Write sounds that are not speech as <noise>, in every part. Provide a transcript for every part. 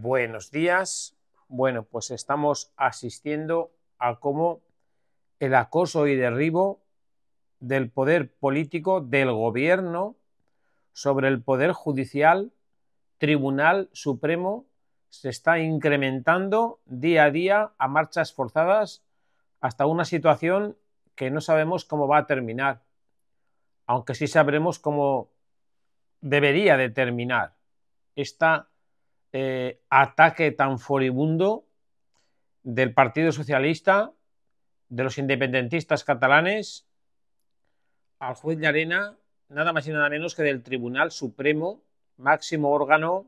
Buenos días. Bueno, pues estamos asistiendo a cómo el acoso y derribo del poder político del gobierno sobre el poder judicial, tribunal supremo, se está incrementando día a día a marchas forzadas hasta una situación que no sabemos cómo va a terminar, aunque sí sabremos cómo debería de terminar esta eh, ataque tan furibundo del Partido Socialista, de los independentistas catalanes, al juez de arena, nada más y nada menos que del Tribunal Supremo, máximo órgano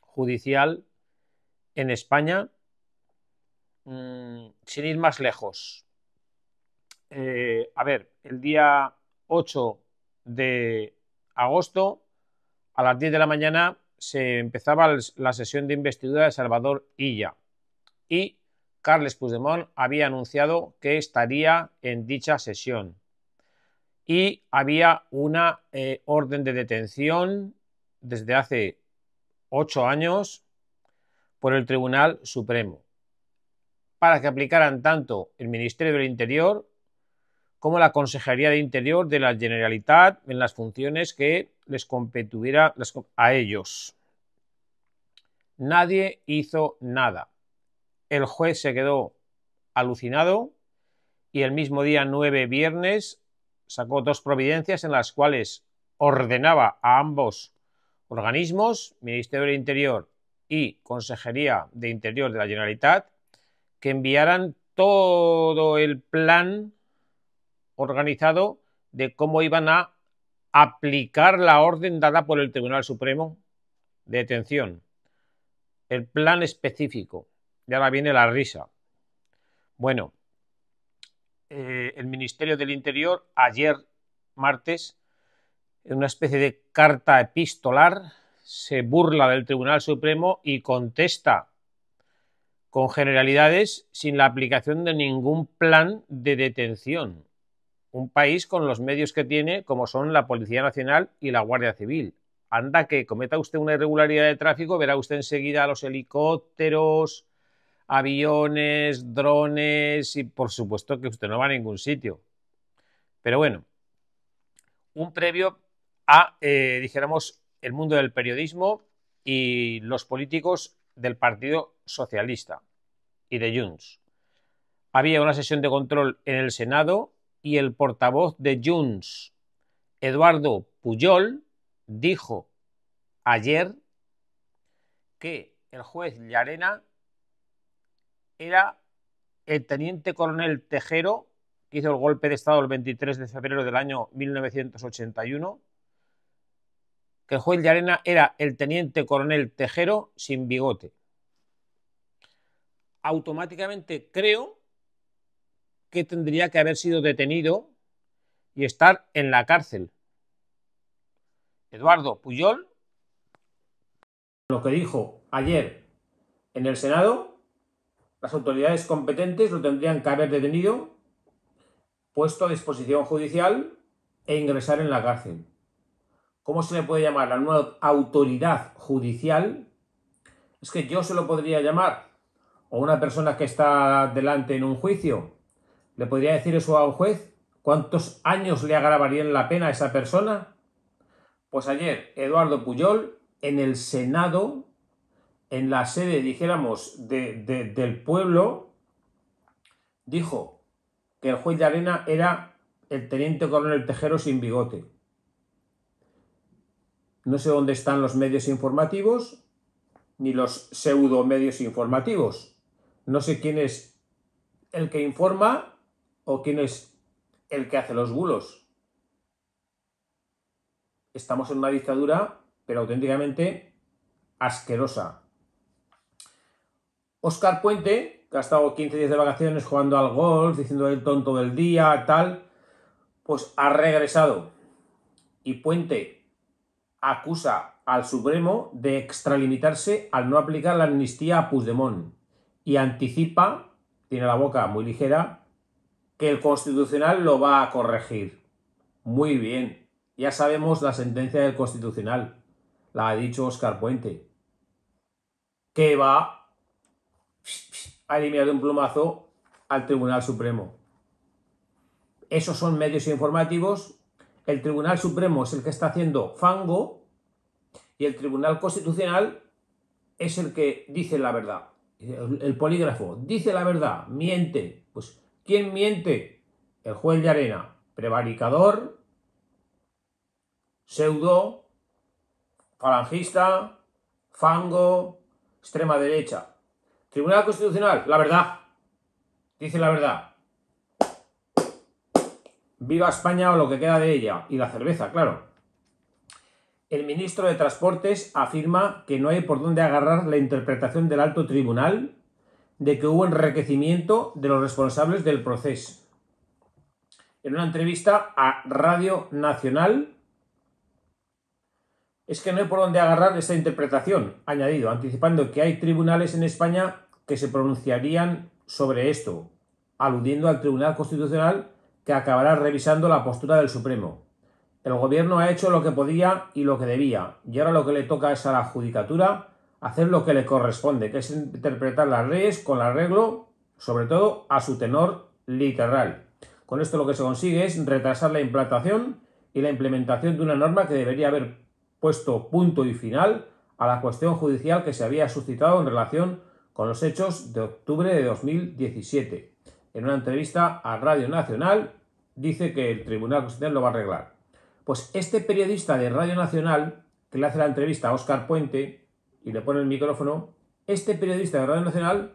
judicial en España, mm, sin ir más lejos. Eh, a ver, el día 8 de agosto, a las 10 de la mañana, se empezaba la sesión de investidura de Salvador Illa y Carles Puigdemont había anunciado que estaría en dicha sesión. Y había una eh, orden de detención desde hace ocho años por el Tribunal Supremo para que aplicaran tanto el Ministerio del Interior como la Consejería de Interior de la Generalitat en las funciones que les competuvieran a ellos. Nadie hizo nada. El juez se quedó alucinado y el mismo día 9 viernes sacó dos providencias en las cuales ordenaba a ambos organismos, Ministerio de Interior y Consejería de Interior de la Generalitat, que enviaran todo el plan organizado de cómo iban a aplicar la orden dada por el Tribunal Supremo de detención. El plan específico. Y ahora viene la risa. Bueno, eh, el Ministerio del Interior ayer martes, en una especie de carta epistolar, se burla del Tribunal Supremo y contesta con generalidades sin la aplicación de ningún plan de detención un país con los medios que tiene, como son la Policía Nacional y la Guardia Civil. Anda que cometa usted una irregularidad de tráfico, verá usted enseguida a los helicópteros, aviones, drones y por supuesto que usted no va a ningún sitio. Pero bueno, un previo a, eh, dijéramos, el mundo del periodismo y los políticos del Partido Socialista y de Junts. Había una sesión de control en el Senado y el portavoz de Junts, Eduardo Puyol, dijo ayer que el juez Llarena era el teniente coronel Tejero, que hizo el golpe de Estado el 23 de febrero del año 1981, que el juez Llarena era el teniente coronel Tejero sin bigote. Automáticamente creo que tendría que haber sido detenido y estar en la cárcel. Eduardo Puyol. Lo que dijo ayer en el Senado, las autoridades competentes lo tendrían que haber detenido, puesto a disposición judicial e ingresar en la cárcel. ¿Cómo se le puede llamar la nueva autoridad judicial? Es que yo se lo podría llamar o una persona que está delante en un juicio ¿Le podría decir eso a un juez? ¿Cuántos años le agravarían la pena a esa persona? Pues ayer, Eduardo Puyol, en el Senado, en la sede, dijéramos, del pueblo, dijo que el juez de arena era el teniente coronel Tejero sin bigote. No sé dónde están los medios informativos, ni los pseudo medios informativos. No sé quién es el que informa ¿O quién es el que hace los bulos? Estamos en una dictadura, pero auténticamente asquerosa. Oscar Puente, que ha estado 15 días de vacaciones jugando al golf, diciendo el tonto del día, tal, pues ha regresado. Y Puente acusa al Supremo de extralimitarse al no aplicar la amnistía a Puigdemont y anticipa, tiene la boca muy ligera, que el Constitucional lo va a corregir. Muy bien, ya sabemos la sentencia del Constitucional, la ha dicho Oscar Puente, que va a eliminar de un plumazo al Tribunal Supremo. Esos son medios informativos. El Tribunal Supremo es el que está haciendo fango y el Tribunal Constitucional es el que dice la verdad. El polígrafo dice la verdad, miente. Pues ¿Quién miente? El juez de arena, prevaricador, pseudo, falangista, fango, extrema derecha. Tribunal Constitucional, la verdad. Dice la verdad. Viva España o lo que queda de ella. Y la cerveza, claro. El ministro de Transportes afirma que no hay por dónde agarrar la interpretación del alto tribunal de que hubo enriquecimiento de los responsables del proceso. En una entrevista a Radio Nacional, es que no hay por dónde agarrar esta interpretación, añadido, anticipando que hay tribunales en España que se pronunciarían sobre esto, aludiendo al Tribunal Constitucional que acabará revisando la postura del Supremo. El gobierno ha hecho lo que podía y lo que debía, y ahora lo que le toca es a la Judicatura hacer lo que le corresponde, que es interpretar las leyes con arreglo, sobre todo, a su tenor literal. Con esto lo que se consigue es retrasar la implantación y la implementación de una norma que debería haber puesto punto y final a la cuestión judicial que se había suscitado en relación con los hechos de octubre de 2017. En una entrevista a Radio Nacional dice que el Tribunal Constitucional lo va a arreglar. Pues este periodista de Radio Nacional, que le hace la entrevista a Óscar Puente, y le pone el micrófono, este periodista de Radio Nacional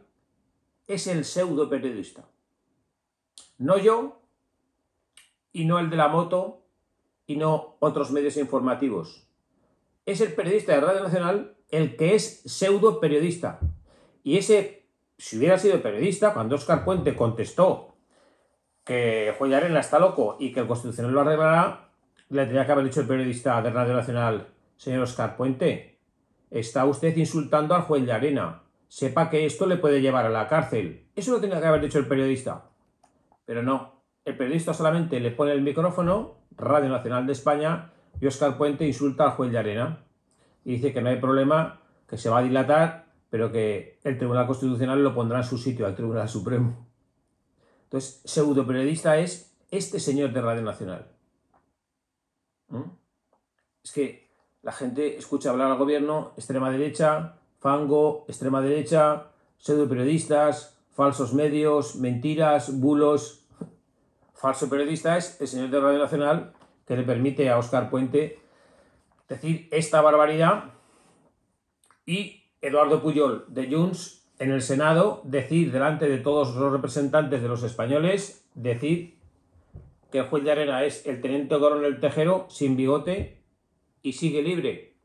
es el pseudo periodista. No yo, y no el de la moto, y no otros medios informativos. Es el periodista de Radio Nacional el que es pseudo periodista. Y ese, si hubiera sido periodista, cuando Oscar Puente contestó que Arena está loco y que el Constitucional lo arreglará, le tendría que haber dicho el periodista de Radio Nacional, señor Oscar Puente, Está usted insultando al juez de arena. Sepa que esto le puede llevar a la cárcel. Eso lo tenía que haber dicho el periodista. Pero no. El periodista solamente le pone el micrófono, Radio Nacional de España, y Oscar Puente insulta al juez de arena. Y dice que no hay problema, que se va a dilatar, pero que el Tribunal Constitucional lo pondrá en su sitio, al Tribunal Supremo. Entonces, pseudo periodista es este señor de Radio Nacional. ¿Mm? Es que la gente escucha hablar al gobierno, extrema derecha, fango, extrema derecha, pseudo periodistas, falsos medios, mentiras, bulos. Falso periodista es el señor de Radio Nacional que le permite a Oscar Puente decir esta barbaridad y Eduardo Puyol de Junts en el Senado decir delante de todos los representantes de los españoles, decir que el juez de arena es el teniente coronel Tejero sin bigote y sigue libre,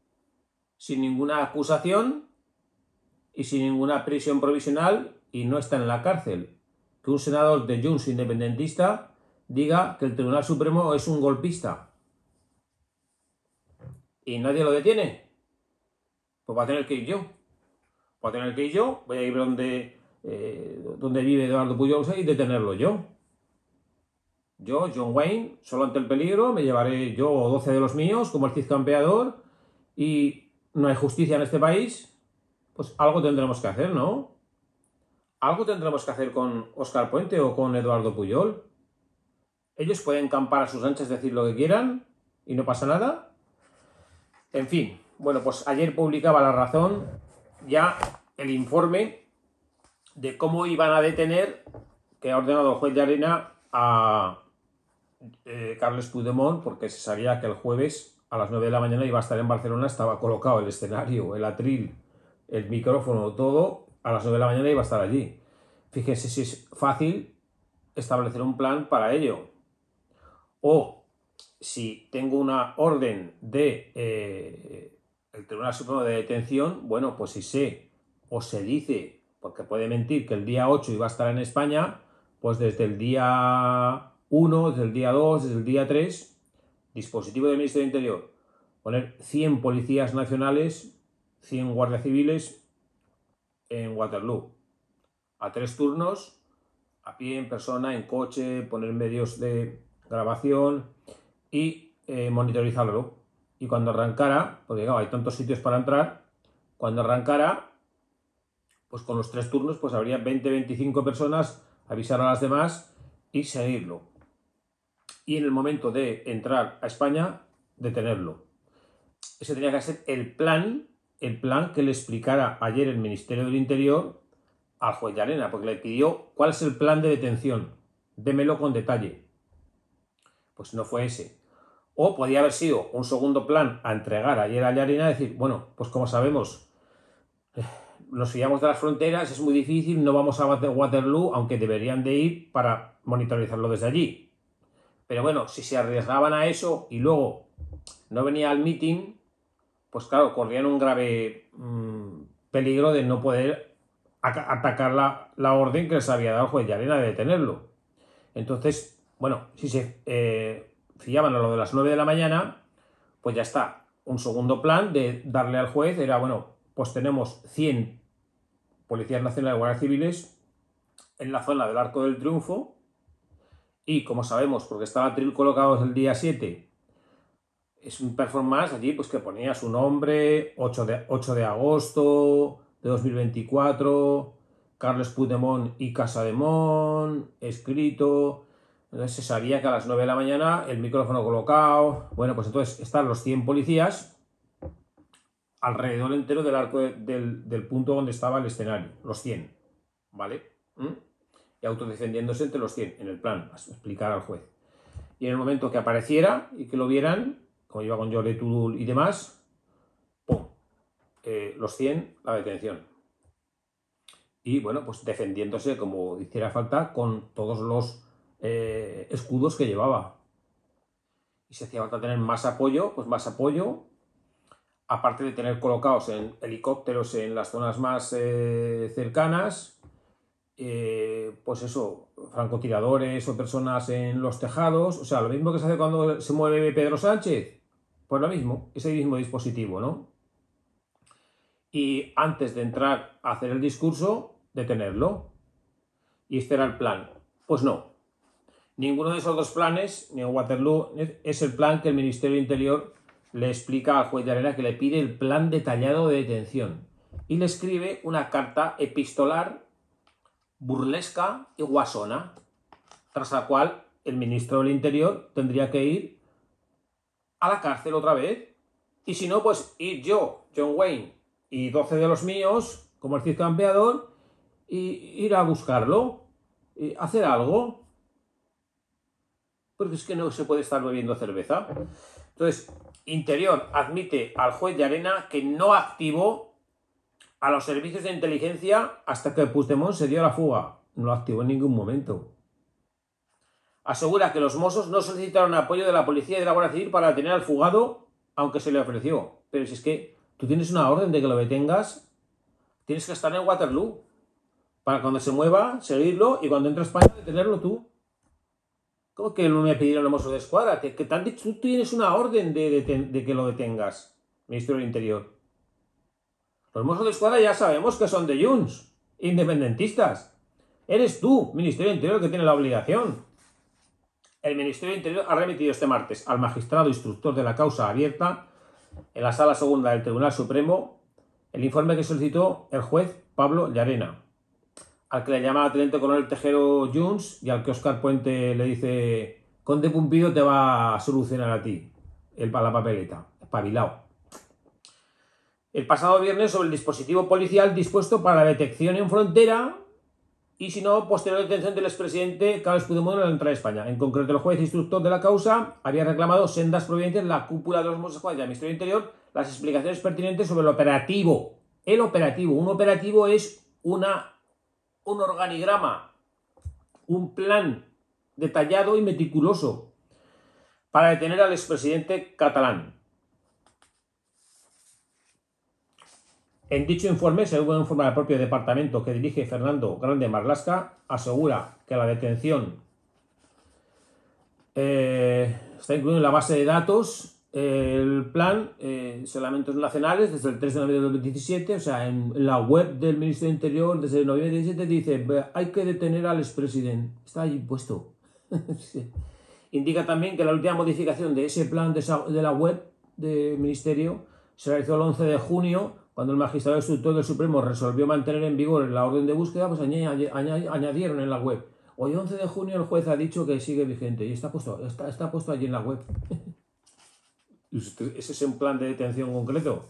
sin ninguna acusación y sin ninguna prisión provisional y no está en la cárcel. Que un senador de Junts independentista diga que el Tribunal Supremo es un golpista y nadie lo detiene, pues va a tener que ir yo. Va a tener que ir yo, voy a ir donde, eh, donde vive Eduardo Puyol y detenerlo yo. Yo, John Wayne, solo ante el peligro, me llevaré yo 12 de los míos como el Cid campeador y no hay justicia en este país, pues algo tendremos que hacer, ¿no? Algo tendremos que hacer con Oscar Puente o con Eduardo Puyol. Ellos pueden campar a sus anchas, decir lo que quieran y no pasa nada. En fin, bueno, pues ayer publicaba La Razón ya el informe de cómo iban a detener, que ha ordenado el juez de arena, a, Carlos eh, Carles porque se sabía que el jueves a las 9 de la mañana iba a estar en Barcelona, estaba colocado el escenario, el atril, el micrófono, todo, a las 9 de la mañana iba a estar allí. Fíjese si es fácil establecer un plan para ello. O si tengo una orden de eh, el Tribunal Supremo de Detención, bueno, pues si sé o se dice, porque puede mentir que el día 8 iba a estar en España, pues desde el día 1, desde el día 2, desde el día 3, dispositivo del Ministerio del Interior, poner 100 policías nacionales, 100 guardias civiles en Waterloo, a tres turnos, a pie, en persona, en coche, poner medios de grabación y eh, monitorizarlo. Y cuando arrancara, porque hay tantos sitios para entrar, cuando arrancara, pues con los tres turnos, pues habría 20-25 personas, avisar a las demás y seguirlo y en el momento de entrar a España, detenerlo. Ese tenía que ser el plan, el plan que le explicara ayer el Ministerio del Interior a juez de Arena, porque le pidió cuál es el plan de detención. Démelo con detalle. Pues no fue ese. O podía haber sido un segundo plan a entregar ayer a Llarena decir, bueno, pues como sabemos, nos fiamos de las fronteras, es muy difícil, no vamos a Waterloo, aunque deberían de ir para monitorizarlo desde allí. Pero bueno, si se arriesgaban a eso y luego no venía al meeting, pues claro, corrían un grave mm, peligro de no poder atacar la, orden que les había dado el juez arena de detenerlo. Entonces, bueno, si se eh, fiaban a lo de las 9 de la mañana, pues ya está. Un segundo plan de darle al juez era, bueno, pues tenemos 100 policías nacionales de Guardia civiles en la zona del Arco del Triunfo, y como sabemos, porque estaba Trill colocado el día 7, es un performance allí pues que ponía su nombre, 8 de, 8 de agosto de 2024, Carlos Puigdemont y Casa Casademont, escrito. Entonces se sabía que a las 9 de la mañana el micrófono colocado. Bueno, pues entonces están los 100 policías alrededor entero del arco del, punto donde estaba el escenario, los 100. ¿Vale? ¿Mm? y autodefendiéndose entre los 100, en el plan, a explicar al juez. Y en el momento que apareciera y que lo vieran, como iba con Jordi Tudul y demás, ¡pum! Eh, los 100, la detención. Y bueno, pues defendiéndose como hiciera falta con todos los eh, escudos que llevaba. Y si hacía falta tener más apoyo, pues más apoyo. Aparte de tener colocados en helicópteros en las zonas más eh, cercanas, eh, pues eso, francotiradores o personas en los tejados, o sea, lo mismo que se hace cuando se mueve Pedro Sánchez, pues lo mismo, ese mismo dispositivo, ¿no? Y antes de entrar a hacer el discurso, detenerlo. Y este era el plan. Pues no. Ninguno de esos dos planes, ni en Waterloo, es el plan que el Ministerio Interior le explica al juez de arena que le pide el plan detallado de detención. Y le escribe una carta epistolar burlesca y guasona, tras la cual el ministro del Interior tendría que ir a la cárcel otra vez, y si no, pues ir yo, John Wayne, y 12 de los míos, como el ciclo Campeador, y ir a buscarlo, y hacer algo. Porque es que no se puede estar bebiendo cerveza. Entonces, Interior admite al juez de arena que no activó a los servicios de inteligencia hasta que Puigdemont se dio a la fuga. No lo activó en ningún momento. Asegura que los mozos no solicitaron apoyo de la policía y de la Guardia Civil para detener al fugado, aunque se le ofreció. Pero si es que tú tienes una orden de que lo detengas, tienes que estar en Waterloo. Para cuando se mueva, seguirlo y cuando entre a España, detenerlo tú. ¿Cómo que no me pidieron los mozos de escuadra? Que, que tú tienes una orden de, de que lo detengas, ministro del Interior. Los Mossos de Escuadra ya sabemos que son de Junts, independentistas. Eres tú, Ministerio Interior, que tiene la obligación. El Ministerio de Interior ha remitido este martes al magistrado instructor de la causa abierta en la Sala Segunda del Tribunal Supremo el informe que solicitó el juez Pablo Llarena, al que le llama Teniente Coronel Tejero Junts y al que Oscar Puente le dice Conde Pumpido te va a solucionar a ti el, la papeleta, espabilado el pasado viernes sobre el dispositivo policial dispuesto para la detección en frontera y, si no, posterior detención del expresidente Carlos Puigdemont en la entrada de España. En concreto, el juez instructor de la causa había reclamado sendas provenientes de la cúpula de los Mossos de la Ministerio Interior las explicaciones pertinentes sobre el operativo. El operativo. Un operativo es una, un organigrama, un plan detallado y meticuloso para detener al expresidente catalán. En dicho informe, según informe el propio departamento que dirige Fernando Grande Marlasca, asegura que la detención eh, está incluida en la base de datos el plan eh, Nacionales desde el 3 de noviembre de 2017, o sea, en la web del Ministerio del Interior desde el noviembre de 2017 dice hay que detener al expresidente. Está ahí puesto. <laughs> Indica también que la última modificación de ese plan de, de la web del Ministerio se realizó el 11 de junio cuando el magistrado instructor del Supremo resolvió mantener en vigor la orden de búsqueda, pues añadieron en la web. Hoy 11 de junio el juez ha dicho que sigue vigente y está puesto, está, está puesto allí en la web. <laughs> ¿Ese es un plan de detención concreto?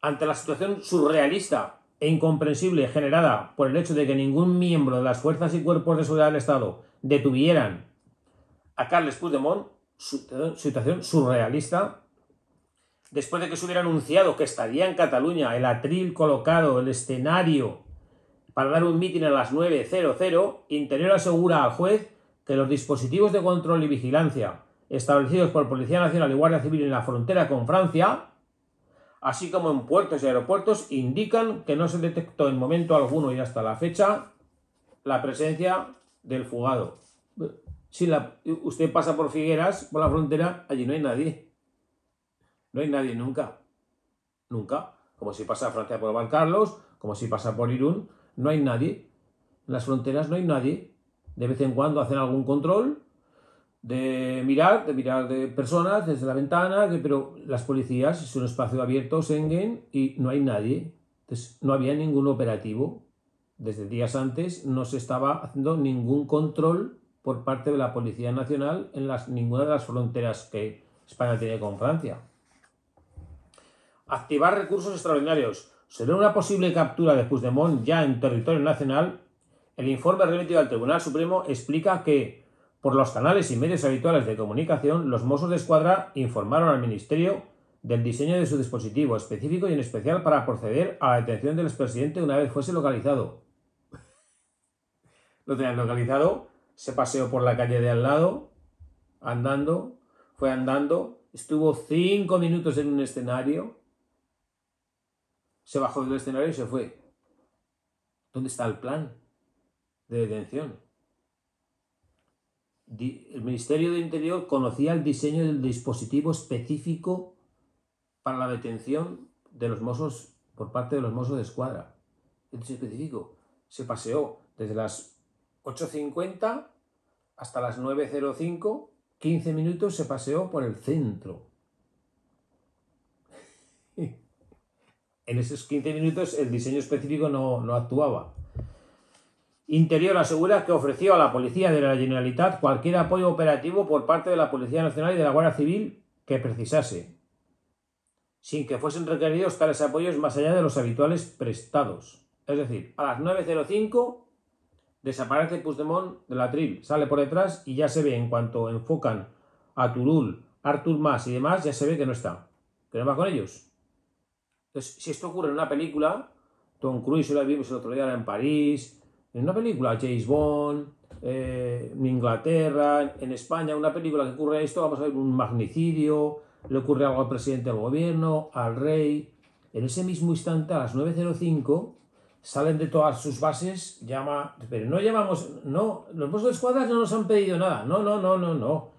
Ante la situación surrealista e incomprensible generada por el hecho de que ningún miembro de las fuerzas y cuerpos de seguridad del Estado detuvieran a Carles Puigdemont, situación surrealista después de que se hubiera anunciado que estaría en Cataluña, el atril colocado, el escenario para dar un mitin a las 9.00, Interior asegura al juez que los dispositivos de control y vigilancia establecidos por Policía Nacional y Guardia Civil en la frontera con Francia, así como en puertos y aeropuertos, indican que no se detectó en momento alguno y hasta la fecha la presencia del fugado. Si la, usted pasa por Figueras, por la frontera, allí no hay nadie. No hay nadie nunca. Nunca. Como si pasa a Francia por Juan Carlos, como si pasa por Irún, no hay nadie. En las fronteras no hay nadie. De vez en cuando hacen algún control de mirar, de mirar de personas desde la ventana, pero las policías es un espacio abierto, Schengen, y no hay nadie. Entonces, no había ningún operativo. Desde días antes no se estaba haciendo ningún control por parte de la Policía Nacional en las, ninguna de las fronteras que España tiene con Francia. Activar recursos extraordinarios. Sobre una posible captura de Puigdemont ya en territorio nacional, el informe remitido al Tribunal Supremo explica que, por los canales y medios habituales de comunicación, los Mossos de Escuadra informaron al Ministerio del diseño de su dispositivo específico y en especial para proceder a la detención del expresidente una vez fuese localizado. <laughs> Lo tenían localizado, se paseó por la calle de al lado, andando, fue andando, estuvo cinco minutos en un escenario, se bajó del escenario y se fue. ¿Dónde está el plan de detención? El Ministerio de Interior conocía el diseño del dispositivo específico para la detención de los mozos por parte de los mozos de escuadra. El específico se paseó desde las 8.50 hasta las 9.05, 15 minutos se paseó por el centro en esos 15 minutos el diseño específico no, actuaba. Interior asegura que ofreció a la policía de la Generalitat cualquier apoyo operativo por parte de la Policía Nacional y de la Guardia Civil que precisase, sin que fuesen requeridos tales apoyos más allá de los habituales prestados. Es decir, a las 9.05 desaparece Puigdemont de la tril, sale por detrás y ya se ve, en cuanto enfocan a Turul, Artur Mas y demás, ya se ve que no está. ¿Qué no va con ellos? si esto ocurre en una película, Tom Cruise, lo vimos pues, el otro día en París, en una película, James Bond, eh, en Inglaterra, en España, en una película que ocurre esto, vamos a ver un magnicidio, le ocurre algo al presidente del gobierno, al rey. En ese mismo instante, a las 9.05, salen de todas sus bases, llama, pero no llamamos, no, los puestos de Escuadras no nos han pedido nada, no, no, no, no, no.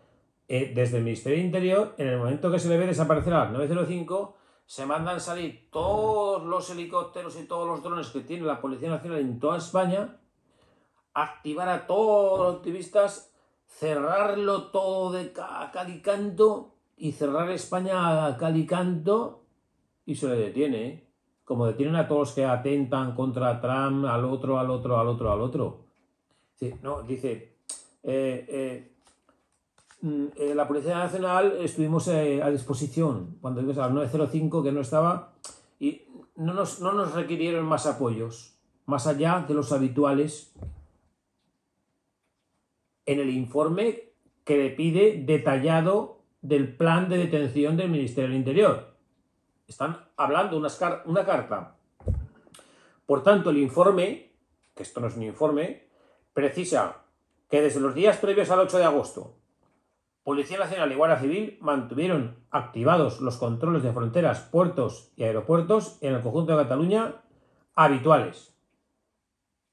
Eh, desde el Ministerio del Interior, en el momento que se le ve desaparecer a las 9.05, se mandan salir todos los helicópteros y todos los drones que tiene la Policía Nacional en toda España, activar a todos los activistas, cerrarlo todo de a cal y canto y cerrar España a cal y canto y se le detiene, ¿eh? como detienen a todos los que atentan contra Trump, al otro, al otro, al otro, al otro. Sí, no, dice, eh, eh Mm, eh, la Policía Nacional estuvimos eh, a disposición cuando íbamos al 905 que no estaba y no nos, no nos requirieron más apoyos, más allá de los habituales en el informe que le pide detallado del plan de detención del Ministerio del Interior. Están hablando una una carta. Por tanto, el informe, que esto no es un informe, precisa que desde los días previos al 8 de agosto Policía Nacional y Guardia Civil mantuvieron activados los controles de fronteras, puertos y aeropuertos en el conjunto de Cataluña habituales.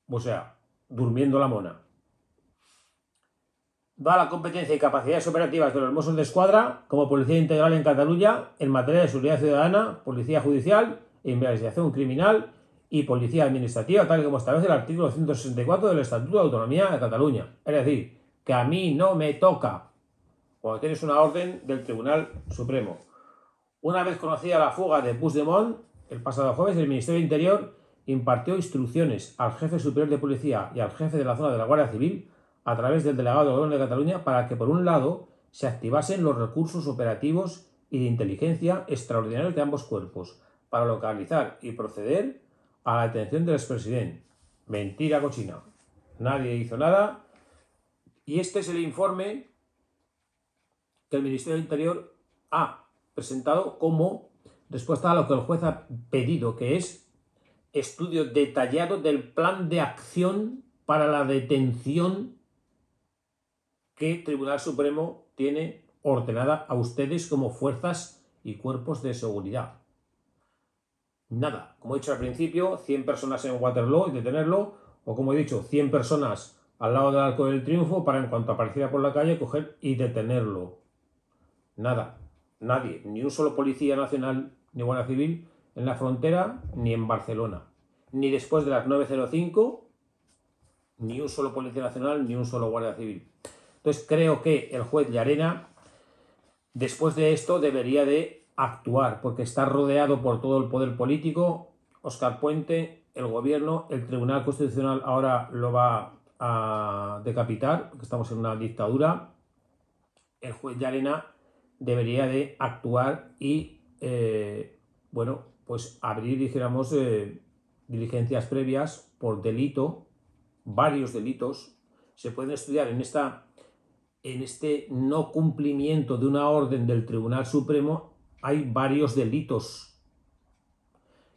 O sea, durmiendo la mona. Da la competencia y capacidades operativas de los Mossos de Escuadra como Policía Integral en Cataluña en materia de seguridad ciudadana, Policía Judicial, Investigación Criminal y Policía Administrativa, tal y como establece el artículo 164 del Estatuto de Autonomía de Cataluña. Es decir, que a mí no me toca cuando pues tienes una orden del Tribunal Supremo. Una vez conocida la fuga de Puigdemont, el pasado jueves el Ministerio de Interior impartió instrucciones al jefe superior de policía y al jefe de la zona de la Guardia Civil a través del delegado del Gobierno de Cataluña para que, por un lado, se activasen los recursos operativos y de inteligencia extraordinarios de ambos cuerpos para localizar y proceder a la detención del expresidente. Mentira cochina. Nadie hizo nada. Y este es el informe que el Ministerio del Interior ha presentado como respuesta a lo que el juez ha pedido, que es estudio detallado del plan de acción para la detención que el Tribunal Supremo tiene ordenada a ustedes como fuerzas y cuerpos de seguridad. Nada, como he dicho al principio, 100 personas en Waterloo y detenerlo, o como he dicho, 100 personas al lado del Arco del Triunfo para en cuanto apareciera por la calle coger y detenerlo. Nada, nadie, ni un solo policía nacional ni guardia civil en la frontera ni en Barcelona. Ni después de las 9.05, ni un solo policía nacional ni un solo guardia civil. Entonces creo que el juez Llarena, después de esto, debería de actuar, porque está rodeado por todo el poder político, Oscar Puente, el gobierno, el Tribunal Constitucional ahora lo va a decapitar, porque estamos en una dictadura. El juez Llarena debería de actuar y, eh, bueno, pues abrir, dijéramos, eh, diligencias previas por delito, varios delitos, se pueden estudiar en, esta, en este no cumplimiento de una orden del Tribunal Supremo, hay varios delitos.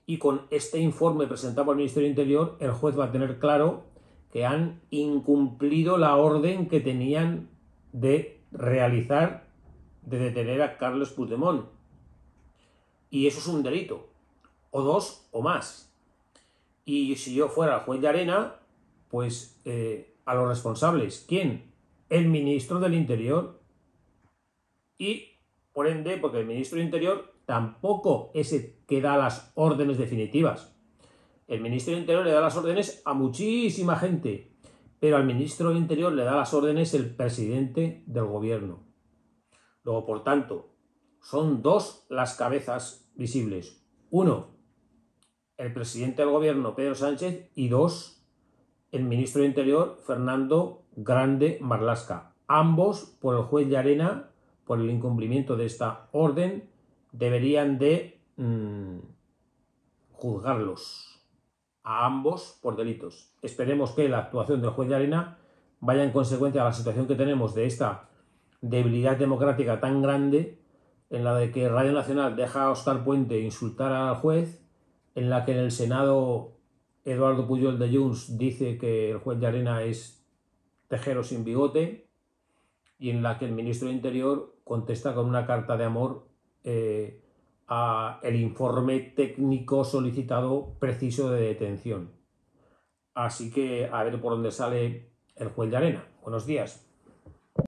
Y con este informe presentado por el Ministerio Interior, el juez va a tener claro que han incumplido la orden que tenían de realizar de detener a Carlos Puigdemont. Y eso es un delito, o dos o más. Y si yo fuera el juez de arena, pues eh, a los responsables. ¿Quién? El ministro del Interior. Y, por ende, porque el ministro del Interior tampoco es el que da las órdenes definitivas. El ministro del Interior le da las órdenes a muchísima gente, pero al ministro del Interior le da las órdenes el presidente del gobierno. Luego, por tanto, son dos las cabezas visibles. Uno, el presidente del gobierno, Pedro Sánchez, y dos, el ministro de Interior, Fernando Grande Marlasca. Ambos, por el juez de arena, por el incumplimiento de esta orden, deberían de mm, juzgarlos a ambos por delitos. Esperemos que la actuación del juez de arena vaya en consecuencia a la situación que tenemos de esta debilidad democrática tan grande en la de que Radio Nacional deja a Oscar Puente insultar al juez, en la que en el Senado Eduardo Puyol de Junts dice que el juez de arena es tejero sin bigote, y en la que el ministro de Interior contesta con una carta de amor eh, a el informe técnico solicitado preciso de detención. Así que a ver por dónde sale el juez de arena. Buenos días.